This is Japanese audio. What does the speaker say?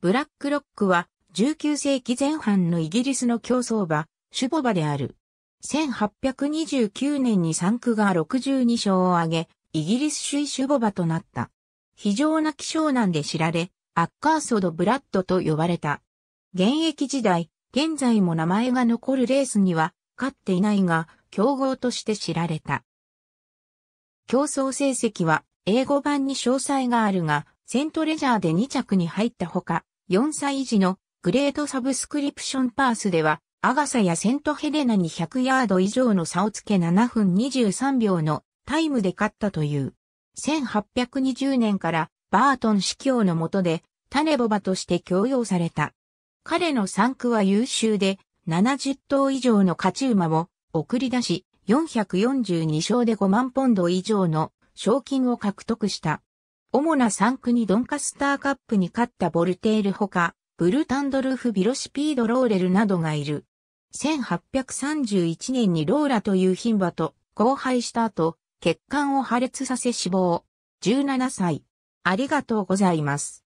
ブラックロックは19世紀前半のイギリスの競争馬、シュボ馬である。1829年に産区が62勝を挙げ、イギリス首位シュボ馬となった。非常な希少難で知られ、アッカーソド・ブラッドと呼ばれた。現役時代、現在も名前が残るレースには勝っていないが、競合として知られた。競争成績は英語版に詳細があるが、セントレジャーで2着に入ったほか、4歳児のグレートサブスクリプションパースでは、アガサやセントヘレナに100ヤード以上の差をつけ7分23秒のタイムで勝ったという。1820年からバートン司教の下で種ボバとして強要された。彼の産区は優秀で70頭以上の勝ち馬を送り出し442勝で5万ポンド以上の賞金を獲得した。主な3区にドンカスターカップに勝ったボルテールほか、ブルタンドルフ・ビロシピード・ローレルなどがいる。1831年にローラという牝馬と交配した後、血管を破裂させ死亡。17歳。ありがとうございます。